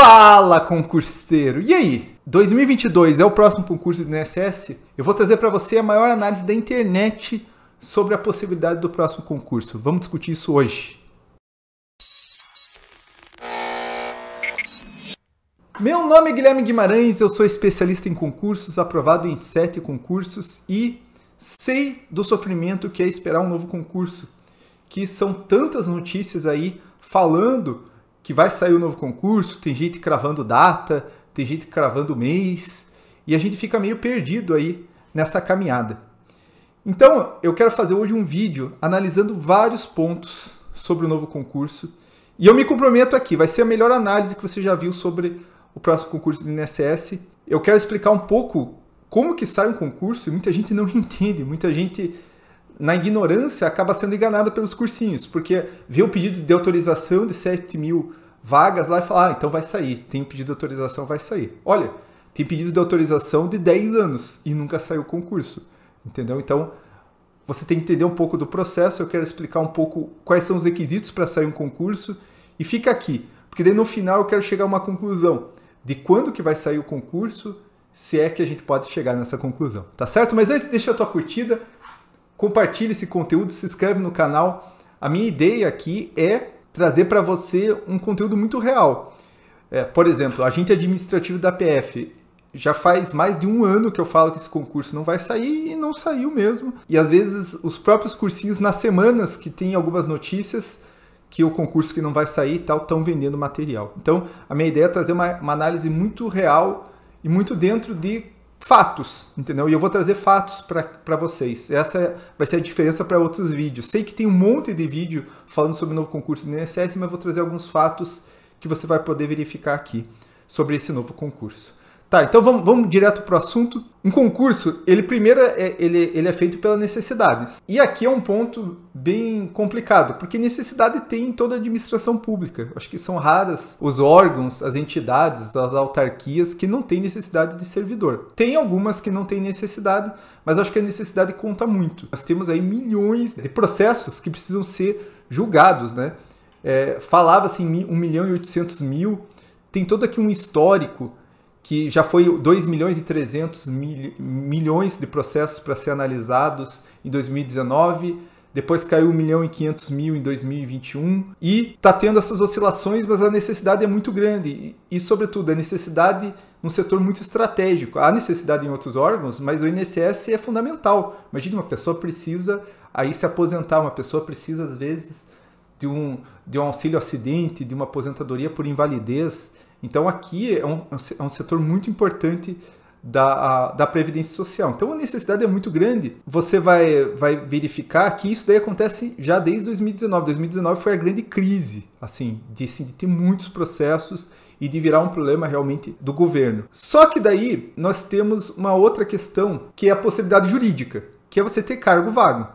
Fala, concurseiro! E aí? 2022 é o próximo concurso do INSS? Eu vou trazer para você a maior análise da internet sobre a possibilidade do próximo concurso. Vamos discutir isso hoje. Meu nome é Guilherme Guimarães, eu sou especialista em concursos, aprovado em sete concursos e sei do sofrimento que é esperar um novo concurso, que são tantas notícias aí falando que vai sair um novo concurso, tem gente cravando data, tem gente cravando mês, e a gente fica meio perdido aí nessa caminhada. Então, eu quero fazer hoje um vídeo analisando vários pontos sobre o novo concurso. E eu me comprometo aqui, vai ser a melhor análise que você já viu sobre o próximo concurso do INSS. Eu quero explicar um pouco como que sai um concurso, muita gente não entende, muita gente na ignorância acaba sendo enganada pelos cursinhos, porque vê o pedido de autorização de 7 mil vagas lá e falar, ah, então vai sair, tem pedido de autorização, vai sair. Olha, tem pedido de autorização de 10 anos e nunca saiu o concurso, entendeu? Então, você tem que entender um pouco do processo, eu quero explicar um pouco quais são os requisitos para sair um concurso e fica aqui, porque daí no final eu quero chegar a uma conclusão de quando que vai sair o concurso, se é que a gente pode chegar nessa conclusão, tá certo? Mas antes, deixa a tua curtida, compartilha esse conteúdo, se inscreve no canal. A minha ideia aqui é trazer para você um conteúdo muito real. É, por exemplo, agente administrativo da PF. Já faz mais de um ano que eu falo que esse concurso não vai sair e não saiu mesmo. E às vezes os próprios cursinhos, nas semanas que tem algumas notícias que o concurso que não vai sair e tal, estão vendendo material. Então, a minha ideia é trazer uma, uma análise muito real e muito dentro de fatos, entendeu? E eu vou trazer fatos para vocês. Essa vai ser a diferença para outros vídeos. Sei que tem um monte de vídeo falando sobre o novo concurso do INSS, mas vou trazer alguns fatos que você vai poder verificar aqui sobre esse novo concurso. Tá, então vamos, vamos direto pro assunto. Um concurso, ele primeiro é, ele, ele é feito pela necessidade. E aqui é um ponto bem complicado, porque necessidade tem em toda a administração pública. Acho que são raras os órgãos, as entidades, as autarquias que não têm necessidade de servidor. Tem algumas que não têm necessidade, mas acho que a necessidade conta muito. Nós temos aí milhões de processos que precisam ser julgados, né? É, Falava-se em 1 milhão e 800 mil, tem todo aqui um histórico que já foi 2 milhões e 300 mil, milhões de processos para ser analisados em 2019, depois caiu 1 milhão e 500 mil em 2021 e está tendo essas oscilações, mas a necessidade é muito grande e, e, sobretudo, a necessidade num setor muito estratégico. Há necessidade em outros órgãos, mas o INSS é fundamental. Imagine uma pessoa precisa aí se aposentar, uma pessoa precisa às vezes de um, de um auxílio acidente, de uma aposentadoria por invalidez então aqui é um, é um setor muito importante da, a, da Previdência Social. Então a necessidade é muito grande. Você vai, vai verificar que isso daí acontece já desde 2019. 2019 foi a grande crise, assim, de, assim, de ter muitos processos e de virar um problema realmente do governo. Só que daí nós temos uma outra questão que é a possibilidade jurídica, que é você ter cargo vago.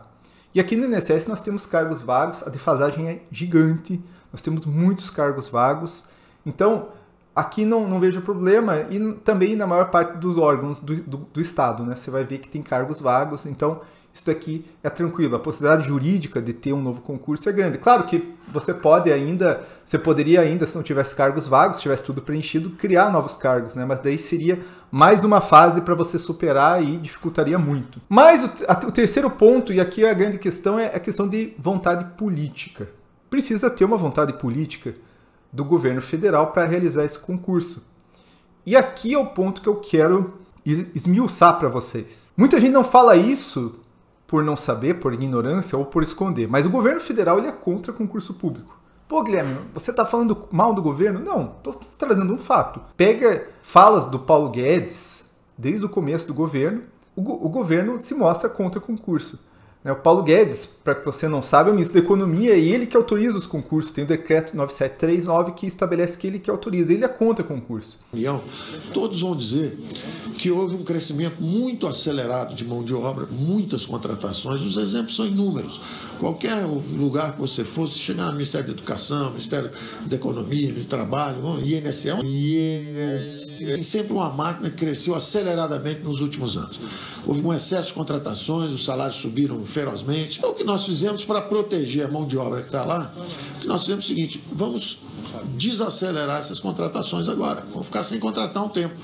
E aqui no INSS nós temos cargos vagos, a defasagem é gigante, nós temos muitos cargos vagos. Então, Aqui não, não vejo problema e também na maior parte dos órgãos do, do, do Estado, né? Você vai ver que tem cargos vagos, então isso daqui é tranquilo. A possibilidade jurídica de ter um novo concurso é grande. Claro que você pode ainda, você poderia ainda, se não tivesse cargos vagos, se tivesse tudo preenchido, criar novos cargos, né? Mas daí seria mais uma fase para você superar e dificultaria muito. Mas o, a, o, terceiro ponto, e aqui a grande questão, é a questão de vontade política. Precisa ter uma vontade política do governo federal para realizar esse concurso. E aqui é o ponto que eu quero esmiuçar para vocês. Muita gente não fala isso por não saber, por ignorância ou por esconder, mas o governo federal ele é contra concurso público. Pô, Guilherme, você está falando mal do governo? Não, estou trazendo um fato. Pega falas do Paulo Guedes desde o começo do governo, o, go o governo se mostra contra concurso. Né, o Paulo Guedes, para que você não sabe, é o ministro da Economia e ele que autoriza os concursos. Tem o decreto 9739 que estabelece que ele que autoriza, ele é contra concurso. Todos vão dizer que houve um crescimento muito acelerado de mão de obra, muitas contratações, os exemplos são inúmeros. Qualquer lugar que você fosse, chegar no Ministério da Educação, Ministério da Economia, Ministério do Trabalho, INSS, INSS, sempre uma máquina que cresceu aceleradamente nos últimos anos. Houve um excesso de contratações, os salários subiram ferozmente. É o que nós fizemos para proteger a mão de obra que está lá. O que nós fizemos é o seguinte: vamos desacelerar essas contratações agora. Vamos ficar sem contratar um tempo.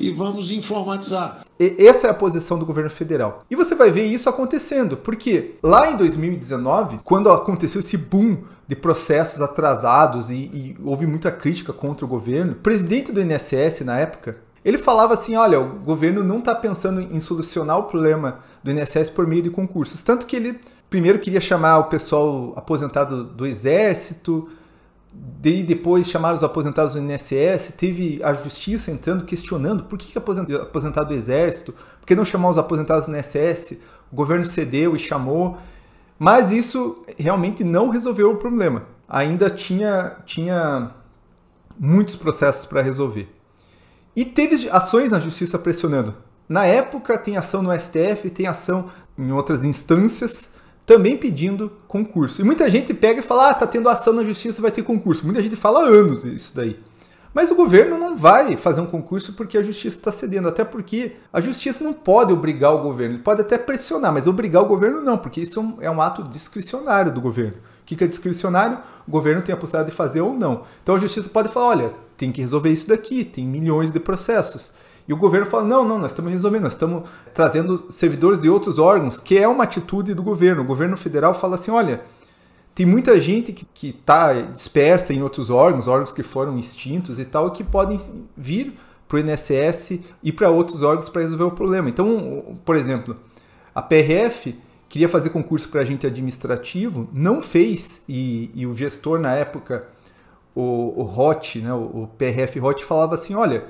E vamos informatizar. E essa é a posição do governo federal. E você vai ver isso acontecendo, porque lá em 2019, quando aconteceu esse boom de processos atrasados e, e houve muita crítica contra o governo, o presidente do INSS na época, ele falava assim: olha, o governo não está pensando em solucionar o problema do INSS por meio de concursos. Tanto que ele primeiro queria chamar o pessoal aposentado do Exército, daí depois chamaram os aposentados do INSS, teve a justiça entrando questionando por que, que aposentado do Exército, por que não chamar os aposentados do INSS? O governo cedeu e chamou, mas isso realmente não resolveu o problema. Ainda tinha, tinha muitos processos para resolver. E teve ações na justiça pressionando. Na época, tem ação no STF, tem ação em outras instâncias, também pedindo concurso. E muita gente pega e fala: ah, tá tendo ação na justiça, vai ter concurso. Muita gente fala há anos isso daí. Mas o governo não vai fazer um concurso porque a justiça está cedendo, até porque a justiça não pode obrigar o governo, ele pode até pressionar, mas obrigar o governo não, porque isso é um é ato discricionário do governo que, é discricionário, o governo tem a possibilidade de fazer ou não. Então a justiça pode falar: olha, tem que resolver isso daqui, tem milhões de processos. E o governo fala: não, não, nós estamos resolvendo, nós estamos trazendo servidores de outros órgãos, que é uma atitude do governo. O governo federal fala assim: olha, tem muita gente que está dispersa em outros órgãos, órgãos que foram extintos e tal, que podem vir para o INSS e para outros órgãos para resolver o problema. Então, por exemplo, a PRF queria fazer concurso para agente administrativo, não fez, e, e o gestor na época, o, o Hot, né, o, o PRF Hot, falava assim: olha,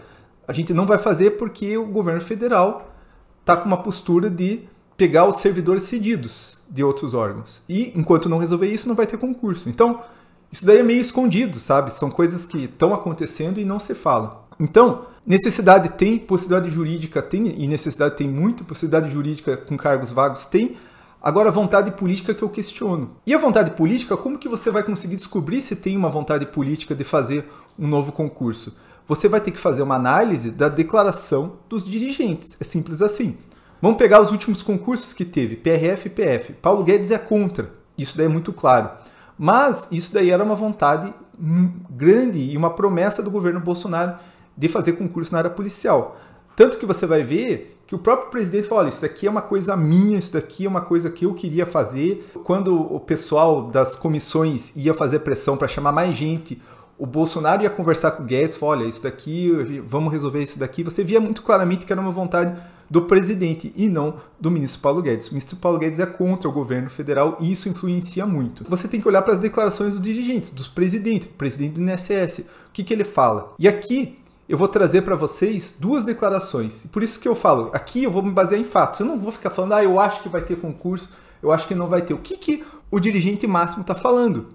a gente não vai fazer porque o governo federal está com uma postura de pegar os servidores cedidos de outros órgãos. E enquanto não resolver isso, não vai ter concurso. Então, isso daí é meio escondido, sabe? São coisas que estão acontecendo e não se fala. Então, necessidade tem, possibilidade jurídica tem, e necessidade tem muito, possibilidade jurídica com cargos vagos tem. Agora, a vontade política que eu questiono. E a vontade política, como que você vai conseguir descobrir se tem uma vontade política de fazer um novo concurso? Você vai ter que fazer uma análise da declaração dos dirigentes. É simples assim. Vamos pegar os últimos concursos que teve, PRF e PF. Paulo Guedes é contra. Isso daí é muito claro. Mas isso daí era uma vontade hum, grande e uma promessa do governo Bolsonaro de fazer concurso na área policial. Tanto que você vai ver que o próprio presidente fala: olha, isso daqui é uma coisa minha, isso daqui é uma coisa que eu queria fazer. Quando o pessoal das comissões ia fazer pressão para chamar mais gente, o Bolsonaro ia conversar com o Guedes, falou, olha, isso daqui, vamos resolver isso daqui. Você via muito claramente que era uma vontade do presidente e não do ministro Paulo Guedes. O ministro Paulo Guedes é contra o governo federal e isso influencia muito. Você tem que olhar para as declarações dos dirigentes, dos presidentes, presidente do INSS, o que, que ele fala. E aqui eu vou trazer para vocês duas declarações. Por isso que eu falo, aqui eu vou me basear em fatos. Eu não vou ficar falando, ah, eu acho que vai ter concurso, eu acho que não vai ter. O que, que o dirigente máximo está falando?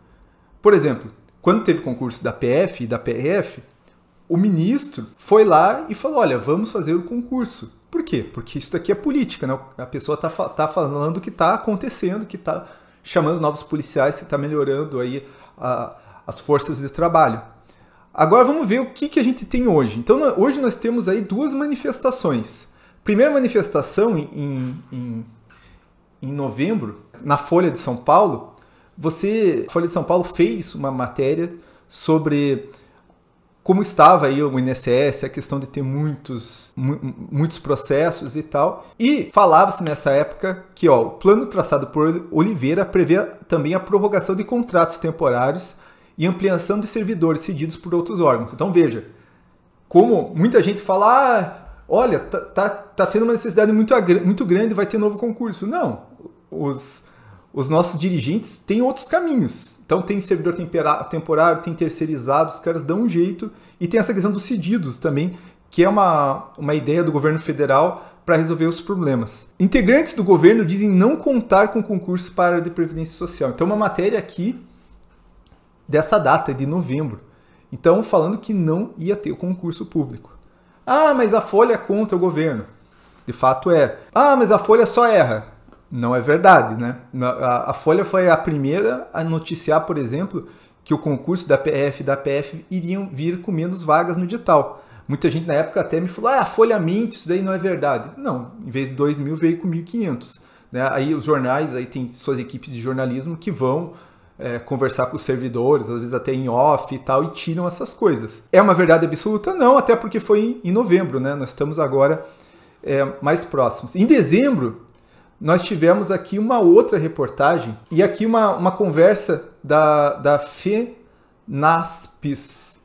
Por exemplo, quando teve concurso da PF e da PRF, o ministro foi lá e falou: olha, vamos fazer o concurso. Por quê? Porque isso daqui é política, né? A pessoa está tá falando o que está acontecendo, que está chamando novos policiais, que está melhorando aí a, as forças de trabalho. Agora vamos ver o que, que a gente tem hoje. Então hoje nós temos aí duas manifestações. Primeira manifestação em, em, em novembro, na Folha de São Paulo, você, a Folha de São Paulo fez uma matéria sobre como estava aí o INSS, a questão de ter muitos, muitos processos e tal. E falava-se nessa época que ó, o plano traçado por Oliveira prevê também a prorrogação de contratos temporários e ampliação de servidores cedidos por outros órgãos. Então veja, como muita gente fala, ah, olha, tá, tá, tá tendo uma necessidade muito, muito grande, vai ter novo concurso. Não, os, os nossos dirigentes têm outros caminhos. Então tem servidor temporário, tem terceirizado, os caras dão um jeito. E tem essa questão dos cedidos também, que é uma, uma ideia do governo federal para resolver os problemas. Integrantes do governo dizem não contar com concurso para a área de previdência social. Então uma matéria aqui dessa data é de novembro. Então, falando que não ia ter o concurso público. Ah, mas a Folha é contra o governo. De fato é. Ah, mas a Folha só erra. Não é verdade, né? A Folha foi a primeira a noticiar, por exemplo, que o concurso da PF e da PF iriam vir com menos vagas no edital. Muita gente na época até me falou, ah, a Folha mente, isso daí não é verdade. Não, em vez de 2 mil veio com 1.500. Né? Aí os jornais, aí tem suas equipes de jornalismo que vão é, conversar com os servidores, às vezes até em off e tal, e tiram essas coisas. É uma verdade absoluta? Não, até porque foi em, em novembro, né? Nós estamos agora é, mais próximos. Em dezembro, nós tivemos aqui uma outra reportagem e aqui uma, uma conversa da, da Fenaspis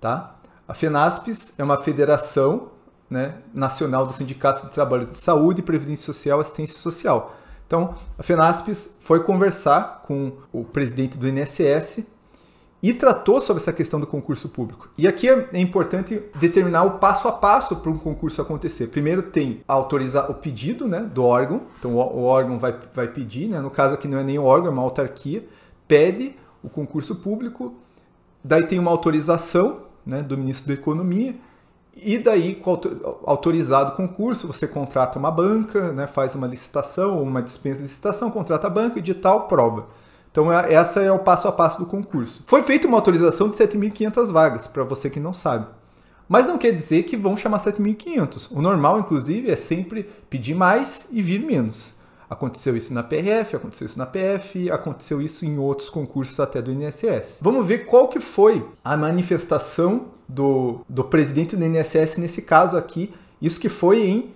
tá? A Fenaspis é uma federação né, nacional dos sindicatos de trabalho de saúde, previdência social e assistência social. Então, a FENASPES foi conversar com o presidente do INSS e tratou sobre essa questão do concurso público. E aqui é, é importante determinar o passo a passo para um concurso acontecer. Primeiro tem autorizar o pedido né, do órgão, então o órgão vai, vai pedir, né? no caso aqui não é nem o órgão, é uma autarquia, pede o concurso público, daí tem uma autorização né, do ministro da Economia, e daí, autorizado o concurso, você contrata uma banca, né, faz uma licitação ou uma dispensa de licitação, contrata a banca, de tal prova. Então, é, essa é o passo a passo do concurso. Foi feita uma autorização de 7.500 vagas, para você que não sabe. Mas não quer dizer que vão chamar 7.500. O normal, inclusive, é sempre pedir mais e vir menos. Aconteceu isso na PRF, aconteceu isso na PF, aconteceu isso em outros concursos até do INSS. Vamos ver qual que foi a manifestação do, do presidente do INSS nesse caso aqui, isso que foi em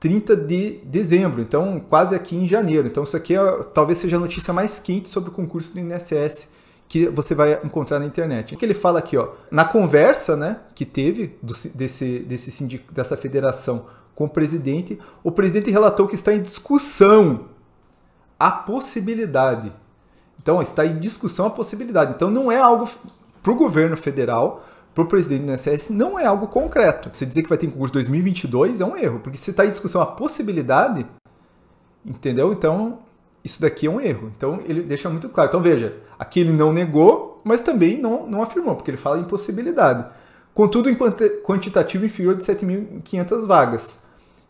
30 de dezembro, então quase aqui em janeiro. Então isso aqui é, talvez seja a notícia mais quente sobre o concurso do INSS que você vai encontrar na internet. O que ele fala aqui, ó, na conversa, né, que teve do, desse, desse sindic, dessa federação com o presidente, o presidente relatou que está em discussão a possibilidade. Então, está em discussão a possibilidade. Então, não é algo para o governo federal, para o presidente do INSS, não é algo concreto. Você dizer que vai ter concurso 2022 é um erro, porque se está em discussão a possibilidade, entendeu? Então, isso daqui é um erro. Então, ele deixa muito claro. Então, veja, aqui ele não negou, mas também não, não afirmou, porque ele fala em possibilidade. Contudo, em quantitativo inferior de 7.500 vagas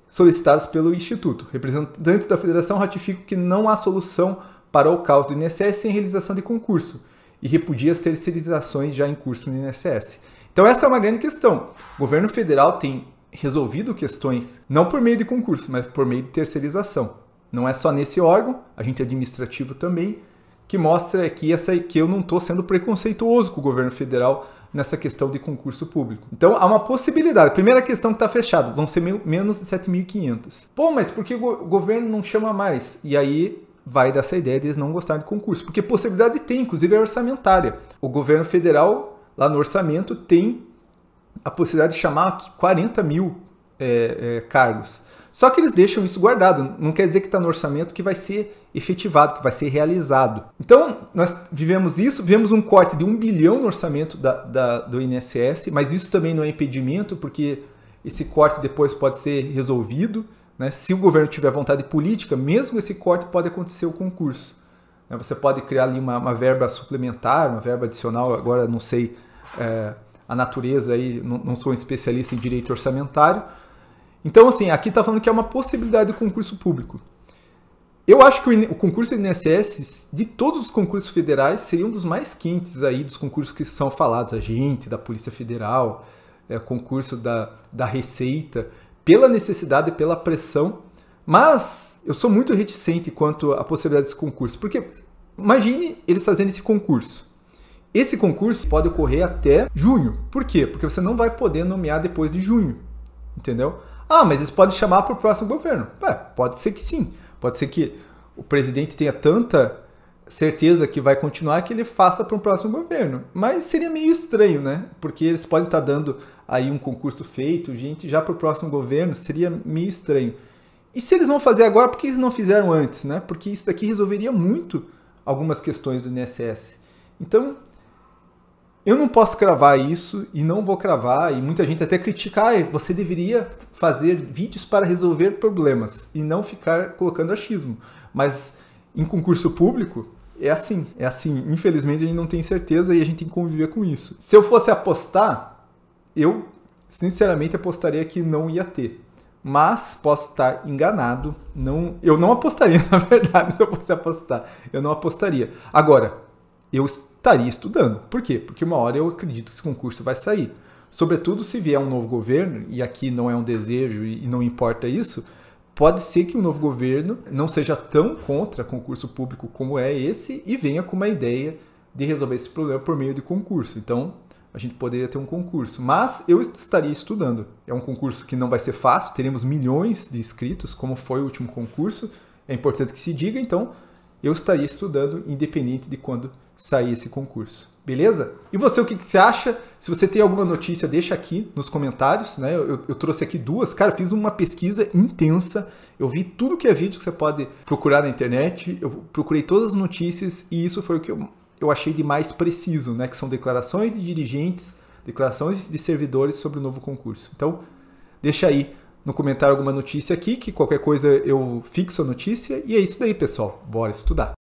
solicitados pelo Instituto. Representantes da Federação ratificam que não há solução para o caos do INSS sem realização de concurso e repudia as terceirizações já em curso no INSS. Então essa é uma grande questão. O governo federal tem resolvido questões não por meio de concurso, mas por meio de terceirização. Não é só nesse órgão, a gente é administrativo também, que mostra é que, essa, que eu não estou sendo preconceituoso com o governo federal nessa questão de concurso público. Então há uma possibilidade. primeira questão que está fechada, vão ser menos de 7.500. Pô, mas por que o governo não chama mais? E aí vai dessa ideia de eles não gostarem de concurso. Porque possibilidade tem, inclusive é orçamentária. O governo federal, lá no orçamento, tem a possibilidade de chamar 40 mil é, é, cargos. Só que eles deixam isso guardado, não quer dizer que está no orçamento que vai ser efetivado, que vai ser realizado. Então, nós vivemos isso, vivemos um corte de um bilhão no orçamento da, da, do INSS, mas isso também não é impedimento, porque esse corte depois pode ser resolvido. Né? Se o governo tiver vontade política, mesmo esse corte pode acontecer o concurso. Né? Você pode criar ali uma, uma verba suplementar, uma verba adicional, agora não sei é, a natureza, aí, não, não sou um especialista em direito orçamentário, então, assim, aqui está falando que é uma possibilidade do concurso público. Eu acho que o concurso do INSS, de todos os concursos federais, seria um dos mais quentes aí dos concursos que são falados, a gente, da Polícia Federal, é, concurso da, da Receita, pela necessidade e pela pressão. Mas eu sou muito reticente quanto à possibilidade desse concurso, porque imagine eles fazendo esse concurso. Esse concurso pode ocorrer até junho. Por quê? Porque você não vai poder nomear depois de junho, entendeu? Ah, mas eles podem chamar para o próximo governo. É, pode ser que sim. Pode ser que o presidente tenha tanta certeza que vai continuar que ele faça para um próximo governo. Mas seria meio estranho, né? Porque eles podem estar tá dando aí um concurso feito, gente, já para o próximo governo, seria meio estranho. E se eles vão fazer agora, por que eles não fizeram antes, né? Porque isso daqui resolveria muito algumas questões do INSS. Então, eu não posso cravar isso e não vou cravar, e muita gente até critica, ah, você deveria fazer vídeos para resolver problemas e não ficar colocando achismo. Mas em concurso público é assim, é assim. Infelizmente a gente não tem certeza e a gente tem que conviver com isso. Se eu fosse apostar, eu sinceramente apostaria que não ia ter. Mas posso estar enganado, não, eu não apostaria, na verdade, se eu fosse apostar. Eu não apostaria. Agora, eu estaria estudando. Por quê? Porque uma hora eu acredito que esse concurso vai sair. Sobretudo se vier um novo governo, e aqui não é um desejo e não importa isso, pode ser que o um novo governo não seja tão contra concurso público como é esse e venha com uma ideia de resolver esse problema por meio de concurso. Então, a gente poderia ter um concurso, mas eu estaria estudando. É um concurso que não vai ser fácil, teremos milhões de inscritos, como foi o último concurso. É importante que se diga, então, eu estaria estudando independente de quando sair esse concurso. Beleza? E você, o que, que você acha? Se você tem alguma notícia, deixa aqui nos comentários, né? Eu, eu, trouxe aqui duas. Cara, fiz uma pesquisa intensa. Eu vi tudo que é vídeo que você pode procurar na internet. Eu procurei todas as notícias e isso foi o que eu, eu achei de mais preciso, né? Que são declarações de dirigentes, declarações de servidores sobre o novo concurso. Então, deixa aí no comentário alguma notícia aqui, que qualquer coisa eu fixo a notícia. E é isso daí, pessoal. Bora estudar!